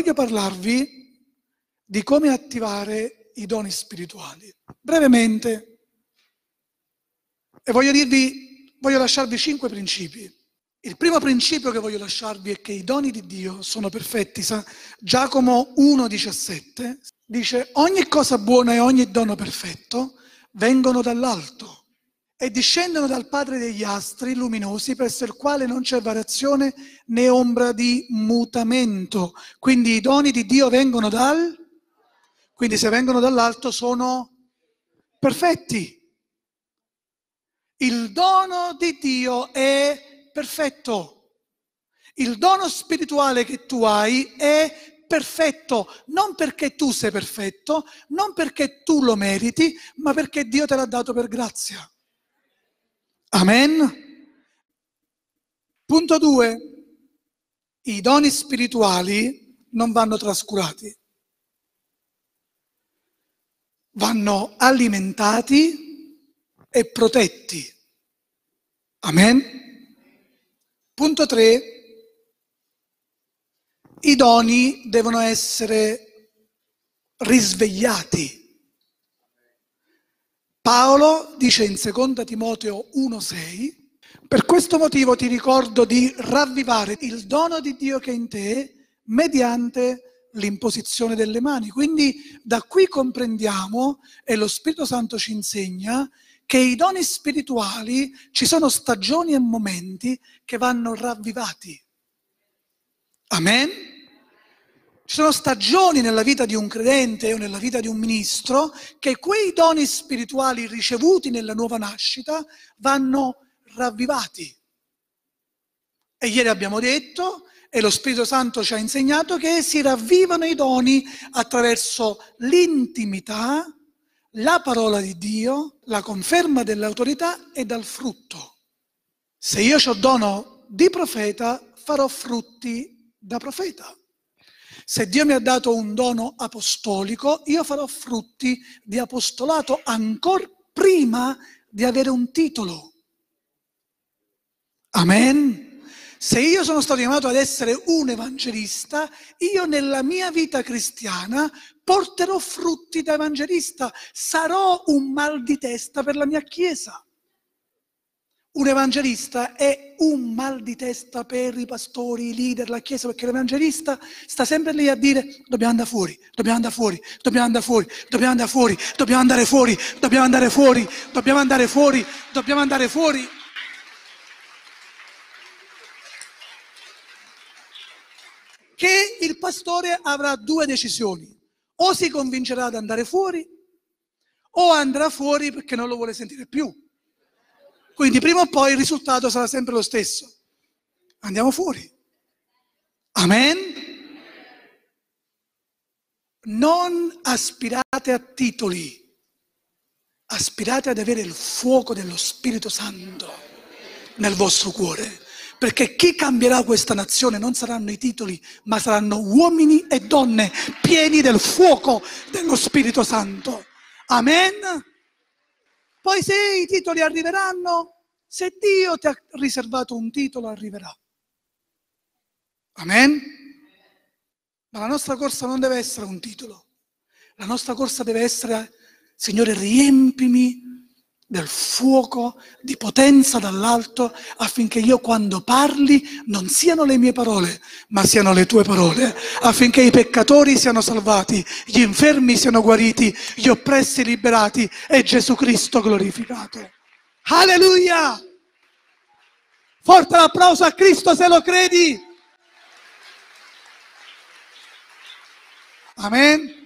voglio parlarvi di come attivare i doni spirituali. Brevemente, e voglio dirvi, voglio lasciarvi cinque principi. Il primo principio che voglio lasciarvi è che i doni di Dio sono perfetti. San Giacomo 1,17 dice ogni cosa buona e ogni dono perfetto vengono dall'alto e discendono dal Padre degli astri luminosi presso il quale non c'è variazione né ombra di mutamento. Quindi i doni di Dio vengono dal... Quindi se vengono dall'alto sono perfetti. Il dono di Dio è perfetto. Il dono spirituale che tu hai è perfetto, non perché tu sei perfetto, non perché tu lo meriti, ma perché Dio te l'ha dato per grazia. Amen. Punto 2. I doni spirituali non vanno trascurati, vanno alimentati e protetti. Amen. Punto 3. I doni devono essere risvegliati Paolo dice in 2 Timoteo 1,6, per questo motivo ti ricordo di ravvivare il dono di Dio che è in te mediante l'imposizione delle mani. Quindi da qui comprendiamo, e lo Spirito Santo ci insegna, che i doni spirituali ci sono stagioni e momenti che vanno ravvivati. Amen? Ci sono stagioni nella vita di un credente o nella vita di un ministro che quei doni spirituali ricevuti nella nuova nascita vanno ravvivati. E ieri abbiamo detto, e lo Spirito Santo ci ha insegnato, che si ravvivano i doni attraverso l'intimità, la parola di Dio, la conferma dell'autorità e dal frutto. Se io ho dono di profeta, farò frutti da profeta. Se Dio mi ha dato un dono apostolico, io farò frutti di apostolato ancora prima di avere un titolo. Amen. Se io sono stato chiamato ad essere un evangelista, io nella mia vita cristiana porterò frutti da evangelista, sarò un mal di testa per la mia Chiesa un evangelista è un mal di testa per i pastori, i leader, la Chiesa, perché l'evangelista sta sempre lì a dire dobbiamo andare fuori, dobbiamo andare fuori, dobbiamo andare fuori, dobbiamo andare fuori, dobbiamo andare fuori, dobbiamo andare fuori, dobbiamo andare fuori, dobbiamo andare fuori. Che il pastore avrà due decisioni, o si convincerà ad andare fuori o andrà fuori perché non lo vuole sentire più quindi prima o poi il risultato sarà sempre lo stesso. Andiamo fuori. Amen. Non aspirate a titoli, aspirate ad avere il fuoco dello Spirito Santo nel vostro cuore, perché chi cambierà questa nazione non saranno i titoli, ma saranno uomini e donne pieni del fuoco dello Spirito Santo. Amen. Poi se i titoli arriveranno, se Dio ti ha riservato un titolo, arriverà. Amen? Ma la nostra corsa non deve essere un titolo. La nostra corsa deve essere, Signore, riempimi del fuoco di potenza dall'alto affinché io quando parli non siano le mie parole, ma siano le tue parole, affinché i peccatori siano salvati, gli infermi siano guariti, gli oppressi liberati e Gesù Cristo glorificato. Alleluia! Forte l'applauso a Cristo se lo credi. Amen.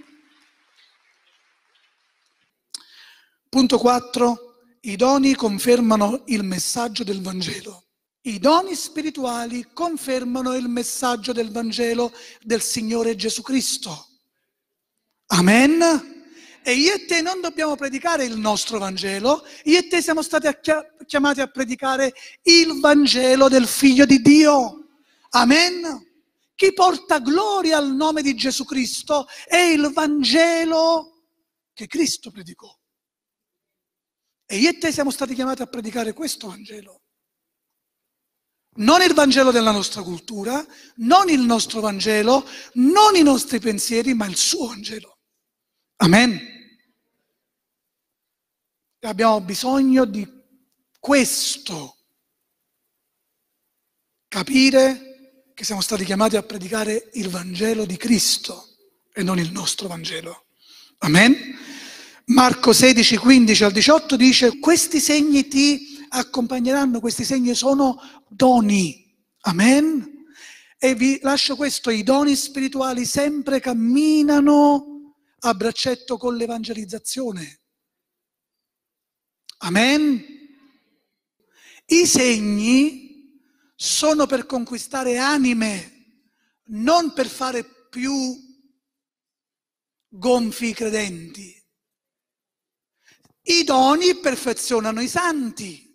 Punto 4 i doni confermano il messaggio del Vangelo. I doni spirituali confermano il messaggio del Vangelo del Signore Gesù Cristo. Amen. E io e te non dobbiamo predicare il nostro Vangelo, io e te siamo stati chiamati a predicare il Vangelo del Figlio di Dio. Amen. Chi porta gloria al nome di Gesù Cristo è il Vangelo che Cristo predicò. E io e te siamo stati chiamati a predicare questo Vangelo. Non il Vangelo della nostra cultura, non il nostro Vangelo, non i nostri pensieri, ma il suo Vangelo. Amen. Abbiamo bisogno di questo. Capire che siamo stati chiamati a predicare il Vangelo di Cristo e non il nostro Vangelo. Amen. Marco 16, 15 al 18 dice questi segni ti accompagneranno, questi segni sono doni. Amen. E vi lascio questo, i doni spirituali sempre camminano a braccetto con l'evangelizzazione. Amen. I segni sono per conquistare anime, non per fare più gonfi i credenti. I doni perfezionano i santi,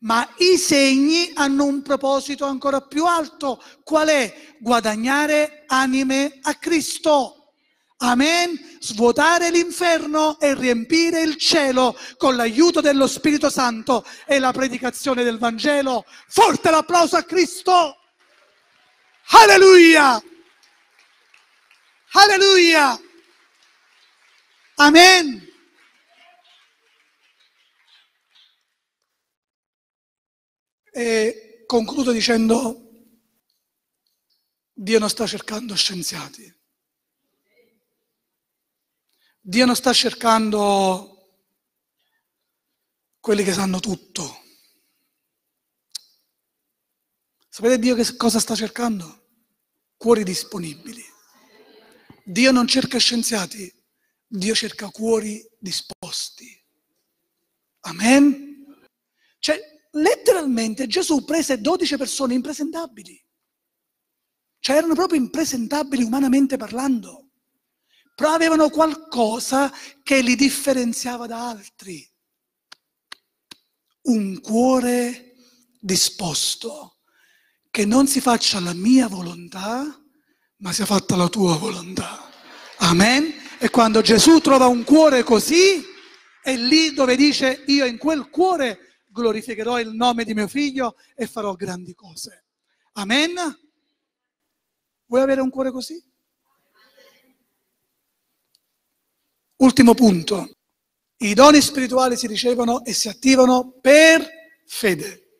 ma i segni hanno un proposito ancora più alto, qual è? Guadagnare anime a Cristo. Amen. Svuotare l'inferno e riempire il cielo con l'aiuto dello Spirito Santo e la predicazione del Vangelo. Forte l'applauso a Cristo. Alleluia. Alleluia. Amen. E concludo dicendo, Dio non sta cercando scienziati. Dio non sta cercando quelli che sanno tutto. Sapete Dio che cosa sta cercando? Cuori disponibili. Dio non cerca scienziati, Dio cerca cuori disposti. Amen? Cioè, letteralmente Gesù prese 12 persone impresentabili, cioè erano proprio impresentabili umanamente parlando, però avevano qualcosa che li differenziava da altri, un cuore disposto, che non si faccia la mia volontà, ma sia fatta la tua volontà. Amen. E quando Gesù trova un cuore così, è lì dove dice io in quel cuore glorificherò il nome di mio figlio e farò grandi cose. Amen? Vuoi avere un cuore così? Ultimo punto. I doni spirituali si ricevono e si attivano per fede.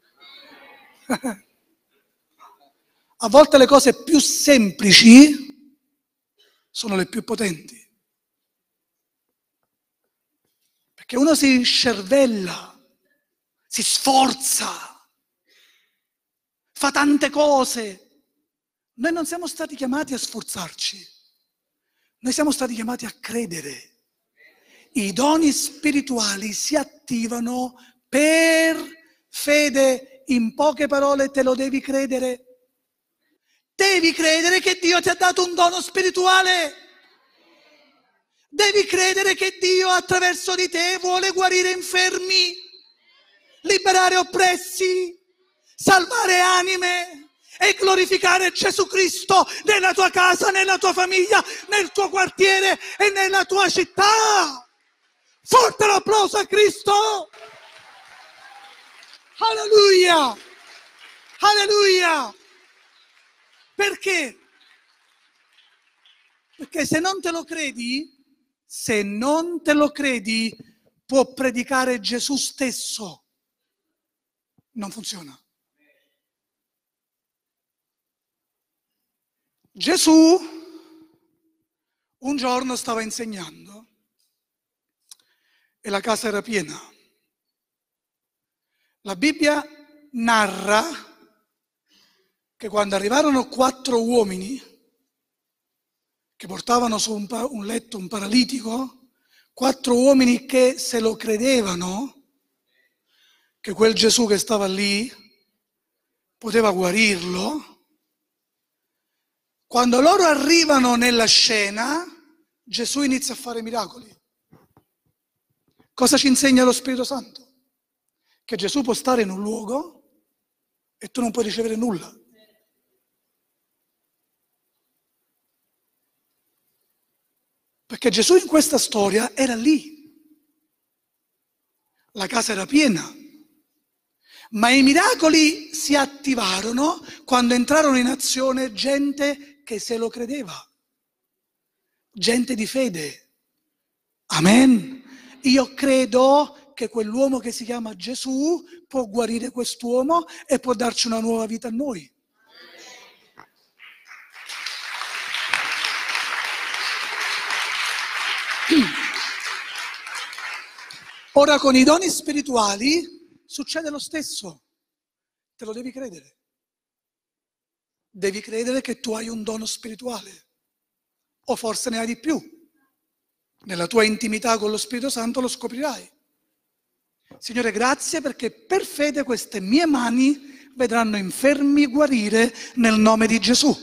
A volte le cose più semplici sono le più potenti. Perché uno si scervella si sforza, fa tante cose. Noi non siamo stati chiamati a sforzarci, noi siamo stati chiamati a credere. I doni spirituali si attivano per fede. In poche parole te lo devi credere. Devi credere che Dio ti ha dato un dono spirituale. Devi credere che Dio attraverso di te vuole guarire infermi liberare oppressi, salvare anime e glorificare Gesù Cristo nella tua casa, nella tua famiglia, nel tuo quartiere e nella tua città. Forte l'applauso a Cristo! Alleluia! Alleluia! Perché? Perché se non te lo credi, se non te lo credi, può predicare Gesù stesso non funziona. Gesù un giorno stava insegnando e la casa era piena. La Bibbia narra che quando arrivarono quattro uomini che portavano su un, pa- un letto un paralitico, quattro uomini che se lo credevano, che quel Gesù che stava lì poteva guarirlo, quando loro arrivano nella scena, Gesù inizia a fare miracoli. Cosa ci insegna lo Spirito Santo? Che Gesù può stare in un luogo e tu non puoi ricevere nulla. Perché Gesù in questa storia era lì. La casa era piena. Ma i miracoli si attivarono quando entrarono in azione gente che se lo credeva, gente di fede. Amen. Io credo che quell'uomo che si chiama Gesù può guarire quest'uomo e può darci una nuova vita a noi. Ora con i doni spirituali succede lo stesso. Te lo devi credere. Devi credere che tu hai un dono spirituale, o forse ne hai di più. Nella tua intimità con lo Spirito Santo lo scoprirai. Signore, grazie perché per fede queste mie mani vedranno infermi guarire nel nome di Gesù.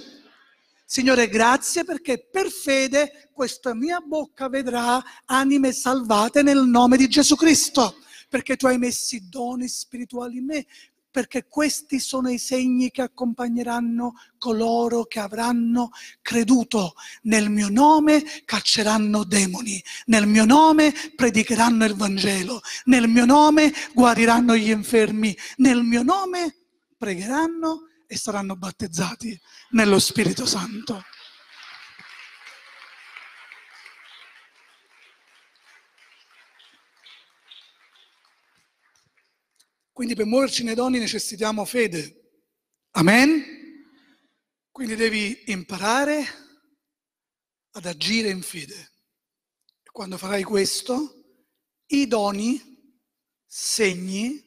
Signore, grazie perché per fede questa mia bocca vedrà anime salvate nel nome di Gesù Cristo perché tu hai messo doni spirituali in me, perché questi sono i segni che accompagneranno coloro che avranno creduto. Nel mio nome cacceranno demoni, nel mio nome predicheranno il Vangelo, nel mio nome guariranno gli infermi, nel mio nome pregheranno e saranno battezzati nello Spirito Santo. Quindi per muoverci nei doni necessitiamo fede. Amen? Quindi devi imparare ad agire in fede. E quando farai questo, i doni, segni,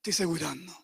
ti seguiranno.